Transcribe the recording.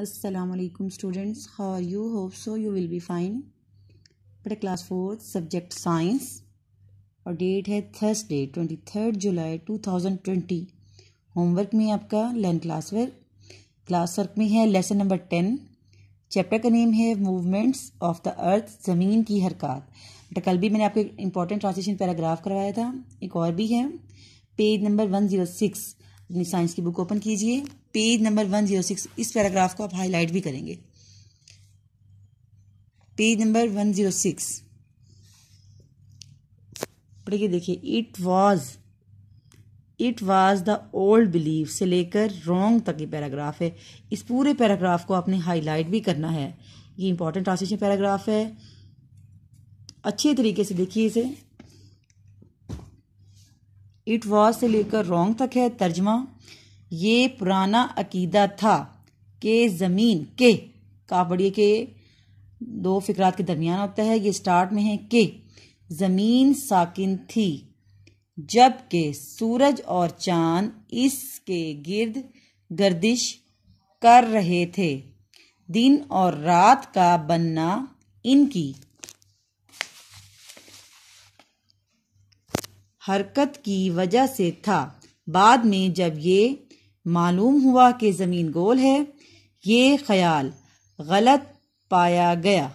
Assalamualaikum students how you hope so you will be fine fine बेटा class fourth subject science और date है Thursday twenty third July two thousand twenty homework में आपका learn class work class work में है lesson number ten chapter का name है movements of the earth ज़मीन की हरकत बेटा कल भी मैंने आपको एक इंपॉर्टेंट ट्रांसलेशन पैराग्राफ करवाया था एक और भी है page number one zero six अपनी साइंस की बुक ओपन कीजिए page number one zero six इस पैराग्राफ को आप हाईलाइट भी करेंगे page number one zero six पढ़िए देखिए it was it was the old believe से लेकर रॉन्ग तक ये पैराग्राफ है इस पूरे पैराग्राफ को आपने हाईलाइट भी करना है ये इंपॉर्टेंट ट्रांसलेशन पैराग्राफ है अच्छे तरीके से देखिए इसे इट वॉज से लेकर रॉन्ग तक है तर्जमा ये पुराना अकीदा था कि ज़मीन के का पढ़िए के दो फिकरात के दरमियान होता है ये स्टार्ट में है कि ज़मीन साकिन थी जबकि सूरज और चांद इसके गिर्द गर्दिश कर रहे थे दिन और रात का बनना इनकी हरकत की वजह से था बाद में जब ये मालूम हुआ कि ज़मीन गोल है ये ख्याल गलत पाया गया